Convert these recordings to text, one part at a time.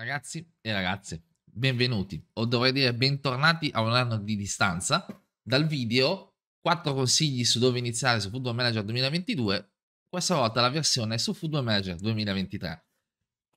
Ragazzi e ragazze, benvenuti, o dovrei dire bentornati a un anno di distanza dal video 4 consigli su dove iniziare su Football Manager 2022, questa volta la versione su Football Manager 2023.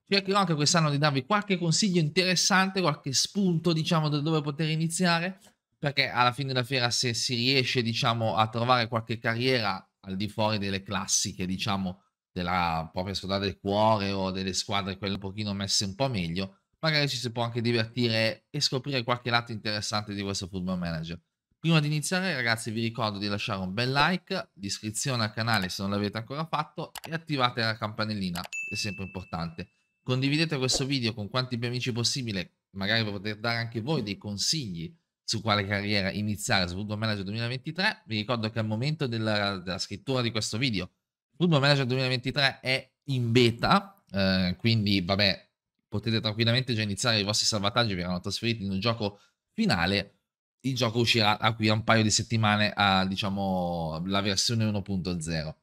Cercherò anche quest'anno di darvi qualche consiglio interessante, qualche spunto, diciamo, da dove poter iniziare, perché alla fine della fiera se si riesce, diciamo, a trovare qualche carriera al di fuori delle classiche, diciamo, della propria squadra del cuore o delle squadre quelle un pochino messe un po' meglio, magari ci si può anche divertire e scoprire qualche lato interessante di questo football manager. Prima di iniziare ragazzi vi ricordo di lasciare un bel like, di iscrizione al canale se non l'avete ancora fatto e attivate la campanellina, è sempre importante. Condividete questo video con quanti più amici possibile, magari per poter dare anche voi dei consigli su quale carriera iniziare su Football Manager 2023. Vi ricordo che al momento della, della scrittura di questo video Football Manager 2023 è in beta, eh, quindi vabbè, potete tranquillamente già iniziare i vostri salvataggi, verranno trasferiti in un gioco finale. Il gioco uscirà a qui a un paio di settimane a, diciamo, la versione 1.0.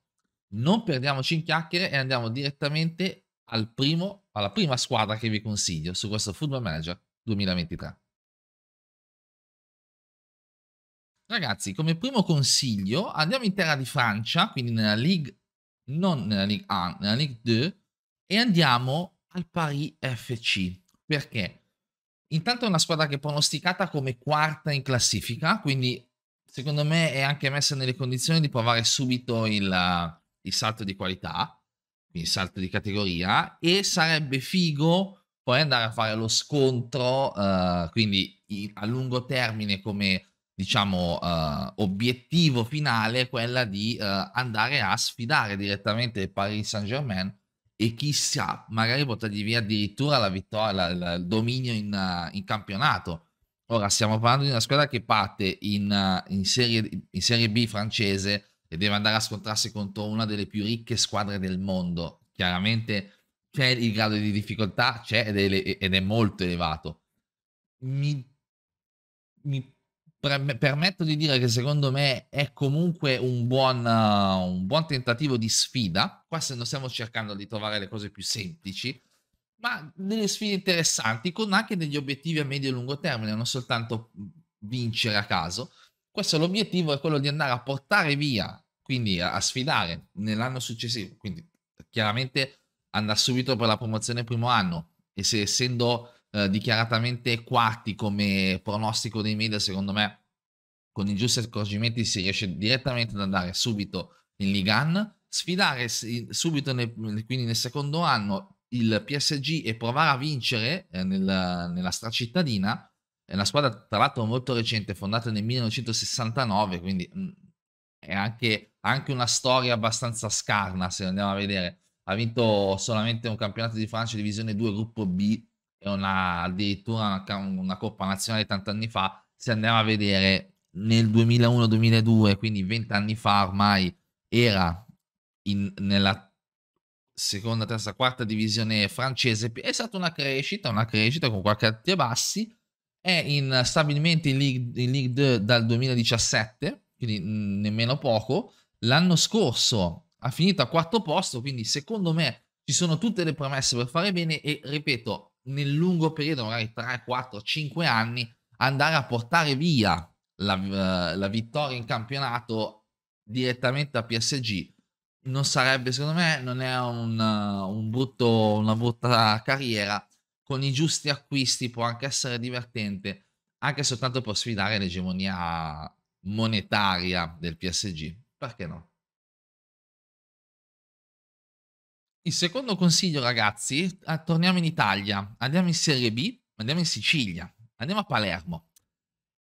Non perdiamoci in chiacchiere e andiamo direttamente al primo, alla prima squadra che vi consiglio su questo Football Manager 2023. Ragazzi, come primo consiglio andiamo in terra di Francia, quindi nella Ligue non nella League 1, nella League 2 e andiamo al Paris FC. Perché? Intanto è una squadra che è pronosticata come quarta in classifica, quindi secondo me è anche messa nelle condizioni di provare subito il, il salto di qualità, il salto di categoria, e sarebbe figo poi andare a fare lo scontro, uh, quindi a lungo termine come diciamo, uh, obiettivo finale quella di uh, andare a sfidare direttamente il Paris Saint-Germain e chissà, magari portargli via addirittura la vittoria, la, il dominio in, uh, in, campionato. Ora stiamo parlando di una squadra che parte in, in, serie, in Serie B francese e deve andare a scontrarsi contro una delle più ricche squadre del mondo. Chiaramente c'è il grado di difficoltà, c'è ed è, ed è molto elevato. Mi, mi permetto di dire che secondo me è comunque un buon, uh, un buon tentativo di sfida. Qua se non stiamo cercando di trovare le cose più semplici, ma delle sfide interessanti con anche degli obiettivi a medio e lungo termine, non soltanto mhmm, vincere a caso. Questo l'obiettivo è quello di andare a portare via, quindi a, a sfidare nell'anno successivo. Quindi chiaramente andare subito per la promozione primo anno e se essendo eh, dichiaratamente quarti come pronostico dei media, secondo me con i giusti accorgimenti si riesce direttamente ad andare subito in Ligan, sfidare subito nel, quindi nel secondo anno il PSG e provare a vincere eh, nella stracittadina. È una squadra tra l'altro molto recente, fondata nel 1969, quindi mm, è anche, anche una storia abbastanza scarna se andiamo a vedere. Ha vinto solamente un campionato di Francia Divisione 2 Gruppo B e una, addirittura una, una Coppa Nazionale tanti anni fa, se andiamo a vedere nel 2001-2002, quindi 20 anni fa ormai, era in, nella seconda, terza, quarta divisione francese, è stata una crescita, una crescita con qualche atti e bassi, è in, stabilmente in Ligue, in Ligue 2 dal 2017, quindi mm, nemmeno poco. L'anno scorso ha finito a quarto posto, quindi secondo me ci sono tutte le premesse per fare bene e ripeto, nel lungo periodo, magari 3, 4, 5 anni, andare a portare via la, eh, la vittoria in campionato direttamente a PSG non sarebbe, secondo me, non è un, eh, un brutto, una brutta carriera. Con i giusti acquisti può anche essere divertente, anche soltanto per sfidare l'egemonia monetaria del PSG. Perché no? Il secondo consiglio, ragazzi, ah, torniamo in Italia, andiamo in Serie B, andiamo in Sicilia, andiamo a Palermo.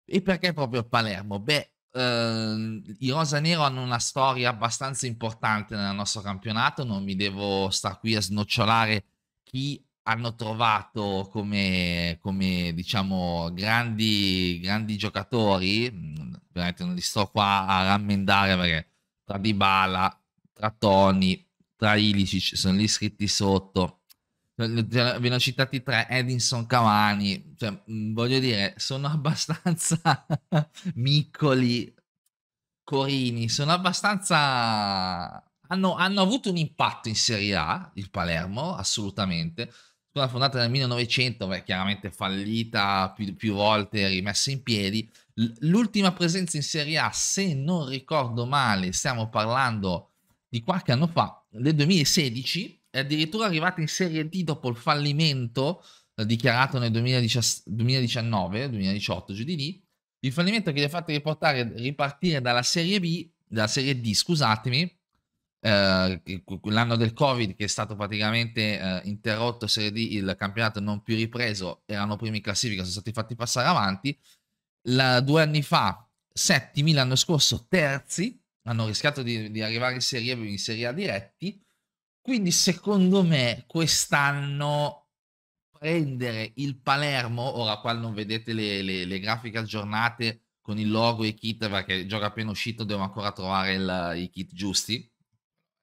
E perché proprio Palermo? Beh, ehm, i Rosanero hanno una storia abbastanza importante nel nostro campionato, non mi devo star qui a snocciolare chi hanno trovato come, come diciamo, grandi, grandi giocatori, mm, veramente non li sto qua a rammendare perché tra Dybala, tra Toni, tra Ilicic, sono gli iscritti sotto, ve ne ho citati tre, Edinson Cavani, cioè, mm, voglio dire, sono abbastanza miccoli, Corini, sono abbastanza... Hanno, hanno, avuto un impatto in Serie A, il Palermo, assolutamente. Scuola fondata nel 1900, beh, chiaramente fallita più, più volte, rimessa in piedi. l'ultima presenza in Serie A, se non ricordo male, stiamo parlando di qualche anno fa, nel 2016, è addirittura arrivata in Serie D dopo il fallimento eh, dichiarato nel 2019-2018, giù di lì, il fallimento che gli ha fatto ripartire dalla Serie B, dalla Serie D, scusatemi, eh, l'anno del Covid che è stato praticamente eh, interrotto, Serie D, il campionato non più ripreso, erano primi in classifica, sono stati fatti passare avanti. La, due anni fa, settimi, l'anno scorso terzi, hanno rischiato di, di arrivare in serie, in serie A diretti. Quindi secondo me quest'anno prendere il Palermo, ora qua non vedete le, le, le grafiche aggiornate con il logo e i kit perché il gioco è appena uscito, devo ancora trovare il, i kit giusti,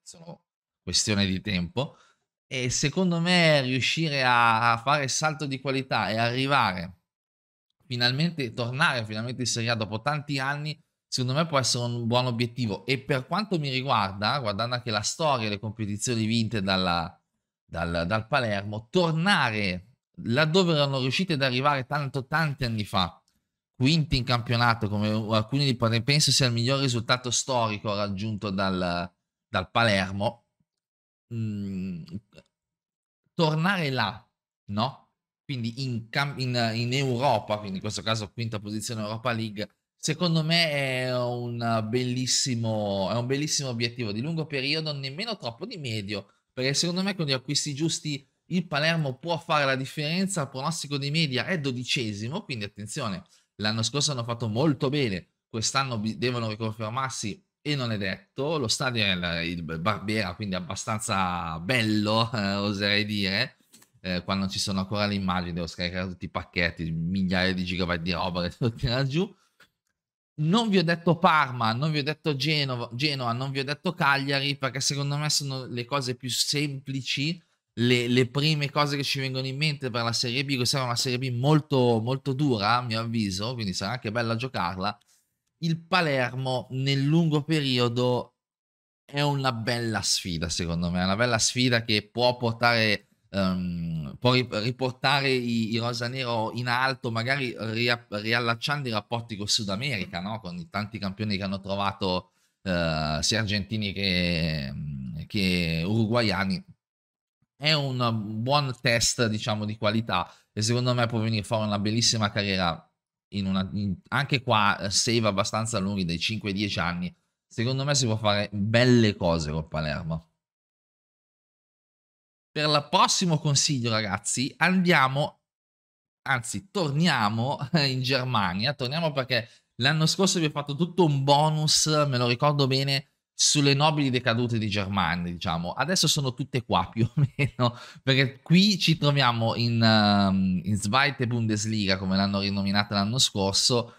sono questione di tempo. E secondo me riuscire a fare il salto di qualità e arrivare finalmente, tornare finalmente in Serie A dopo tanti anni secondo me può essere un buon obiettivo. E per quanto mi riguarda, guardando anche la storia e le competizioni vinte dalla, dal, dal, Palermo, tornare laddove erano riuscite ad arrivare tanto tanti anni fa, quinti in campionato, come alcuni di penso sia il miglior risultato storico raggiunto dal, dal Palermo, mm, tornare là, no? Quindi in, in, in Europa, quindi in questo caso quinta posizione Europa League, Secondo me è un, bellissimo, è un bellissimo obiettivo di lungo periodo, nemmeno troppo di medio, perché secondo me con gli acquisti giusti il Palermo può fare la differenza. Il pronostico di media è dodicesimo, quindi attenzione, l'anno scorso hanno fatto molto bene, quest'anno devono riconfermarsi e non è detto. Lo stadio è il, Barbiera, quindi abbastanza bello, eh, oserei dire. Eh, qua ci sono ancora le immagini, devo scaricare tutti i pacchetti, migliaia di gigabyte di roba che devo tirare giù. Non vi ho detto Parma, non vi ho detto Genova, Genova, non vi ho detto Cagliari, perché secondo me sono le cose più semplici, le, le prime cose che ci vengono in mente per la Serie B, questa è una Serie B molto, molto dura, a mio avviso, quindi sarà anche bella giocarla. Il Palermo nel lungo periodo è una bella sfida, secondo me, è una bella sfida che può portare um, ehm, poi riportare i, i rosa nero in alto, magari ria, riallacciando i rapporti con Sud America, no? con i tanti campioni che hanno trovato uh, sia argentini che, mm, che uruguaiani. È un buon test, diciamo, di qualità e secondo me può venire fuori una bellissima carriera in una, in, anche qua eh, save abbastanza lunghi dai 5-10 anni secondo me si può fare belle cose con Palermo per il prossimo consiglio, ragazzi, andiamo, anzi, torniamo eh, in Germania. Torniamo perché l'anno scorso vi ho fatto tutto un bonus, me lo ricordo bene, sulle nobili decadute di Germania, diciamo. Adesso sono tutte qua più o meno, perché qui ci troviamo in, um, in Zweite Bundesliga, come l'hanno rinominata l'anno scorso,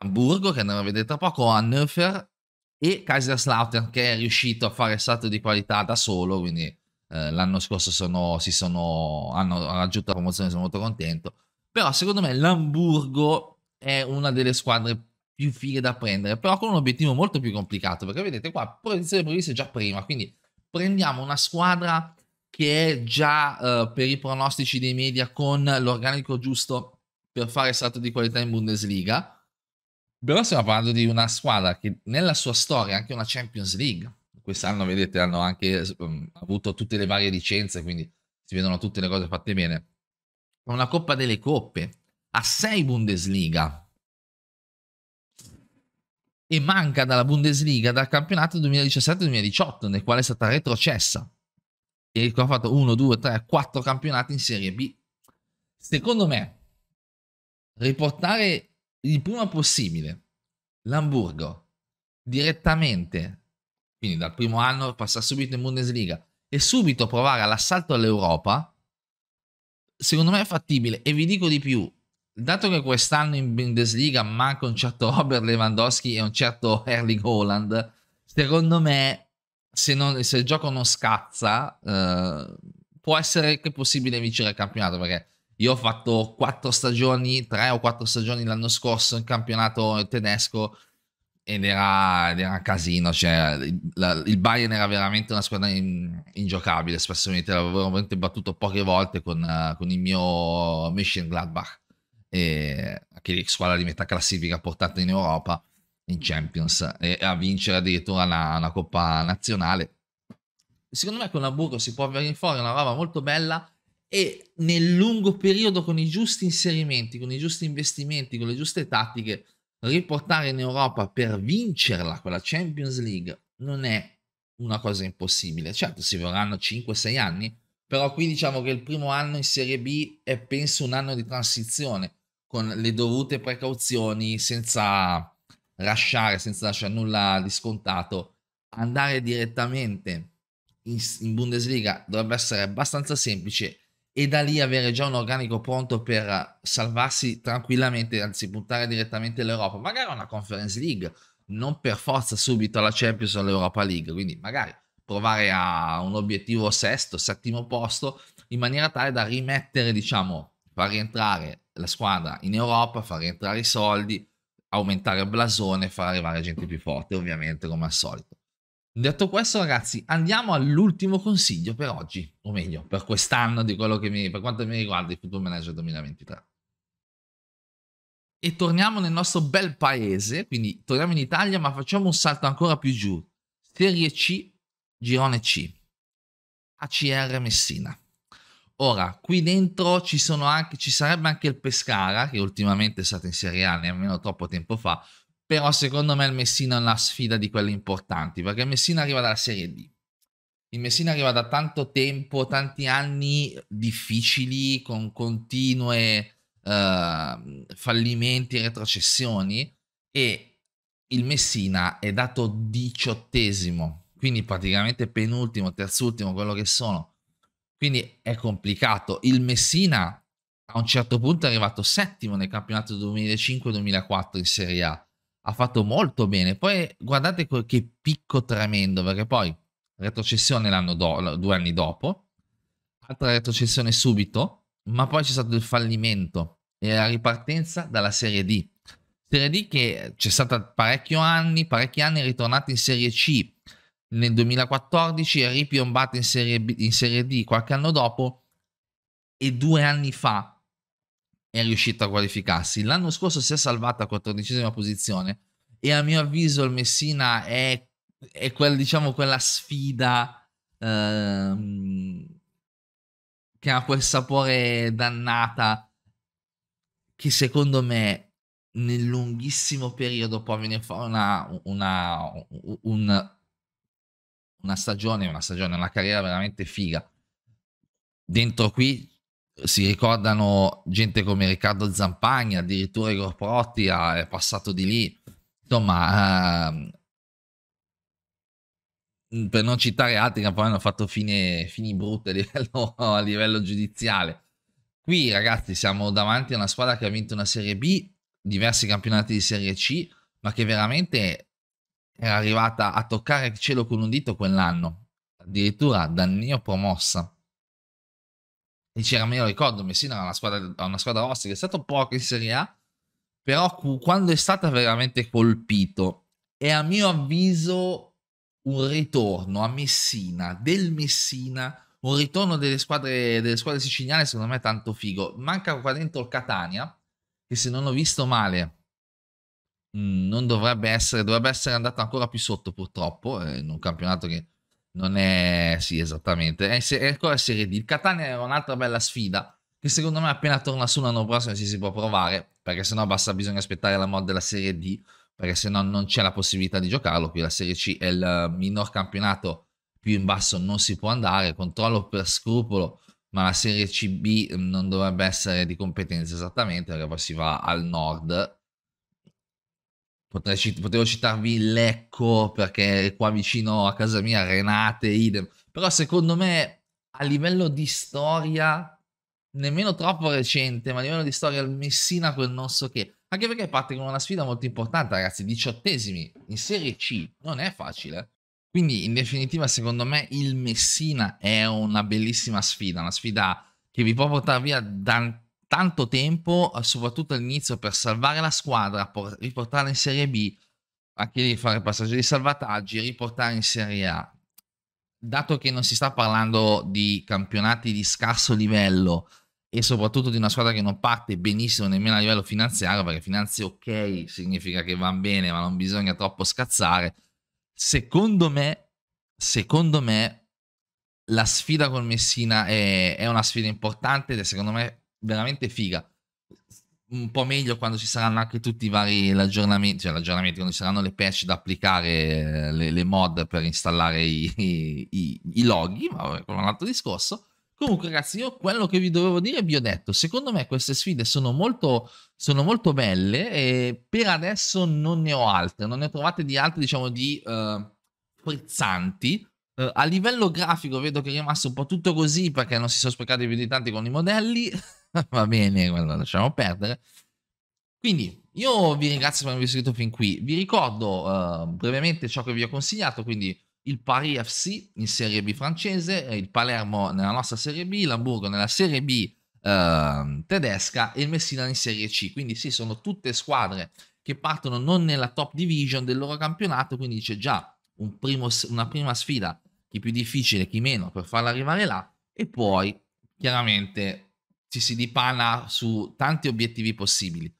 Hamburgo, che andremo a vedere tra poco, Hannover e Kaiserslautern, che è riuscito a fare salto di qualità da solo, quindi eh, l'anno scorso sono, si sono, hanno raggiunto la promozione, sono molto contento. Però secondo me l'Hamburgo è una delle squadre più fighe da prendere, però con un obiettivo molto più complicato, perché vedete qua, posizione previste già prima, quindi prendiamo una squadra che è già eh, per i pronostici dei media con l'organico giusto per fare salto di qualità in Bundesliga. Però stiamo parlando di una squadra che nella sua storia è anche una Champions League quest'anno vedete hanno anche um, avuto tutte le varie licenze, quindi si vedono tutte le cose fatte bene. Una Coppa delle Coppe, a 6 Bundesliga e manca dalla Bundesliga dal campionato 2017-2018 nel quale è stata retrocessa e ha fatto 1, 2, 3, 4 campionati in Serie B. Secondo me, riportare il prima possibile l'Hamburgo direttamente quindi dal primo anno passare subito in Bundesliga e subito provare all'assalto all'Europa, secondo me è fattibile. E vi dico di più, dato che quest'anno in Bundesliga manca un certo Robert Lewandowski e un certo Erling Holland, secondo me se, non, se il gioco non scazza eh, può essere che possibile vincere il campionato perché io ho fatto 4 stagioni, 3 o 4 stagioni l'anno scorso in campionato tedesco ed era, era un casino. Cioè, la, il Bayern era veramente una squadra in, ingiocabile. Spesso l'avevo veramente battuto poche volte con, uh, con il mio Mission Gladbach, e, che è squadra di metà classifica portata in Europa in Champions e a vincere addirittura una, una coppa nazionale. Secondo me con Hamburgo si può avere in fuori una roba molto bella e nel lungo periodo con i giusti inserimenti, con i giusti investimenti, con le giuste tattiche riportare in Europa per vincerla quella Champions League non è una cosa impossibile. Certo, si vorranno 5-6 anni, però qui diciamo che il primo anno in Serie B è penso un anno di transizione con le dovute precauzioni senza lasciare, senza lasciare nulla di scontato. Andare direttamente in, in Bundesliga dovrebbe essere abbastanza semplice e da lì avere già un organico pronto per eh, salvarsi tranquillamente, anzi puntare direttamente all'Europa, magari una Conference League, non per forza subito alla Champions o all'Europa League, quindi magari provare a un obiettivo sesto, settimo posto, in maniera tale da rimettere, diciamo, far rientrare la squadra in Europa, far rientrare i soldi, aumentare il blasone, far arrivare gente più forte, ovviamente come al solito. Detto questo, ragazzi, andiamo all'ultimo consiglio per oggi, o meglio, per quest'anno di quello che mi, per quanto mi riguarda il Football Manager 2023. E torniamo nel nostro bel paese, quindi torniamo in Italia, ma facciamo un salto ancora più giù. Serie C, girone C, ACR Messina. Ora, qui dentro ci, anche, ci sarebbe anche il Pescara, che ultimamente è stato in Serie A nemmeno troppo tempo fa, però secondo me il Messina è una sfida di quelle importanti, perché il Messina arriva dalla Serie D. Il Messina arriva da tanto tempo, tanti anni difficili, con continue uh, fallimenti e retrocessioni, e il Messina è dato diciottesimo, quindi praticamente penultimo, terzultimo, quello che sono. Quindi è complicato. Il Messina a un certo punto è arrivato settimo nel campionato 2005-2004 in Serie A ha fatto molto bene. Poi guardate che picco tremendo, perché poi retrocessione l'anno do- due anni dopo, altra retrocessione subito, ma poi c'è stato il fallimento e la ripartenza dalla Serie D. Serie D che c'è stata parecchi anni, parecchi anni è ritornata in Serie C nel 2014, è ripiombata in in serie D qualche anno dopo e due anni fa è riuscito a qualificarsi. L'anno scorso si è salvata a quattordicesima posizione e a mio avviso il Messina è, è quel, diciamo, quella sfida ehm, che ha quel sapore dannata che secondo me nel lunghissimo periodo può venire fuori una, una, un, una stagione, una stagione, una carriera veramente figa. Dentro qui si ricordano gente come Riccardo Zampagna, addirittura Igor Prottia è passato di lì. Insomma, uh, per non citare altri che poi hanno fatto fine, fini brutte a livello, a livello giudiziale. Qui, ragazzi, siamo davanti a una squadra che ha vinto una Serie B, diversi campionati di Serie C, ma che veramente era arrivata a toccare il cielo con un dito quell'anno, addirittura da neo promossa c'era Serie me lo ricordo, Messina era una squadra, una squadra ostica, è stato poco in Serie A, però quando è stata veramente colpito è a mio avviso un ritorno a Messina, del Messina, un ritorno delle squadre, delle squadre siciliane secondo me è tanto figo. Manca qua dentro il Catania, che se non ho visto male mm, non dovrebbe essere, dovrebbe essere andato ancora più sotto purtroppo, eh, in un campionato che non è... Sì, esattamente. È, se... è ancora Serie D. Il Catania era un'altra bella sfida che secondo me appena torna su l'anno prossimo ci si può provare, perché sennò basta, bisogna aspettare la mod della Serie D, perché sennò non c'è la possibilità di giocarlo. Qui la Serie C è il minor campionato, più in basso non si può andare, controllo per scrupolo, ma la Serie CB mm, non dovrebbe essere di competenza esattamente, perché poi si va al nord, potevo citarvi Lecco perché qua vicino a casa mia Renate, idem. Però secondo me a livello di storia, nemmeno troppo recente, ma a livello di storia il Messina quel non so che. Anche perché parte con una sfida molto importante, ragazzi, diciottesimi in Serie C, non è facile. Quindi in definitiva secondo me il Messina è una bellissima sfida, una sfida che vi può portare via da tanto tempo, eh, soprattutto all'inizio, per salvare la squadra, riportarla in Serie B, anche lì fare passaggi di salvataggi, riportarla in Serie A. Dato che non si sta parlando di campionati di scarso livello e soprattutto di una squadra che non parte benissimo nemmeno a livello finanziario, perché finanze ok significa che va bene, ma non bisogna troppo scazzare. Secondo me, secondo me, la sfida con Messina è, è una sfida importante ed è secondo me veramente figa. Un po' meglio quando ci saranno anche tutti i vari aggiornamenti, cioè aggiornamenti, quando ci saranno le patch da applicare, le, le mod per installare i, i, i, i loghi, ma quello è un altro discorso. Comunque, ragazzi, io quello che vi dovevo dire vi ho detto. Secondo me queste sfide sono molto, sono molto belle e per adesso non ne ho altre. Non ne ho trovate di altre, diciamo, di uh, frizzanti. Uh, a livello grafico vedo che è rimasto un po' tutto così perché non si sono sprecati più di tanti con i modelli. va bene, allora lasciamo perdere. Quindi io vi ringrazio per avermi seguito fin qui. Vi ricordo uh, brevemente ciò che vi ho consigliato, quindi il Paris FC in Serie B francese, eh, il Palermo nella nostra Serie B, l'Hamburgo nella Serie B uh, tedesca e il Messina in Serie C. Quindi sì, sono tutte squadre che partono non nella top division del loro campionato, quindi c'è già un primo, una prima sfida, chi più difficile, chi meno, per farla arrivare là, e poi chiaramente ci si dipana su tanti obiettivi possibili.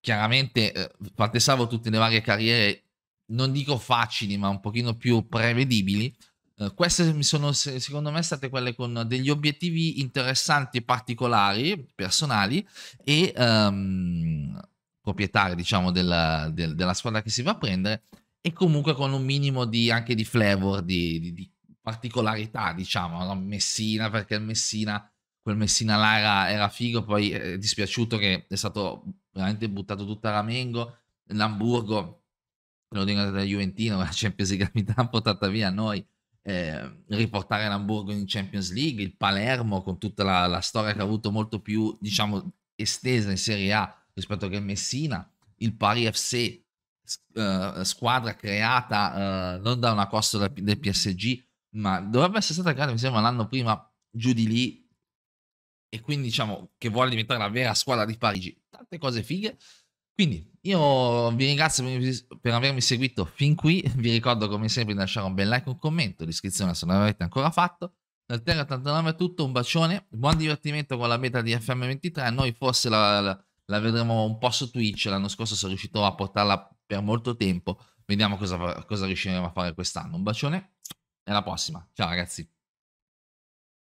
Chiaramente, eh, fate salvo tutte le varie carriere, non dico facili, ma un pochino più prevedibili. Eh, queste sono, secondo me, state quelle con degli obiettivi interessanti e particolari, personali, e ehm, proprietari, diciamo, della, del, della, squadra che si va a prendere, e comunque con un minimo di, anche di flavor, di, di, di particolarità, diciamo, no? Messina, perché il Messina quel Messina Lara era figo, poi eh, è dispiaciuto che è stato veramente buttato tutto a Ramengo, l'Amburgo, lo dico da Juventino, la Champions League l'abbiamo portata via a noi, eh, riportare l'Amburgo in Champions League, il Palermo con tutta la, la storia che ha avuto molto più, diciamo, estesa in Serie A rispetto che il Messina, il Paris FC, eh, squadra creata eh, non da una costa del PSG, ma dovrebbe essere stata creata, mi sembra, l'anno prima giù di lì e quindi diciamo che vuole diventare la vera squadra di Parigi. Tante cose fighe. Quindi io vi ringrazio per avermi seguito fin qui, vi ricordo come sempre di lasciare un bel like, un commento, l'iscrizione se non l'avete ancora fatto. Dal Terra 89 è tutto, un bacione, buon divertimento con la meta di FM23, noi forse la, la, la vedremo un po' su Twitch, l'anno scorso sono riuscito a portarla per molto tempo, vediamo cosa, cosa riusciremo a fare quest'anno. Un bacione e alla prossima, ciao ragazzi.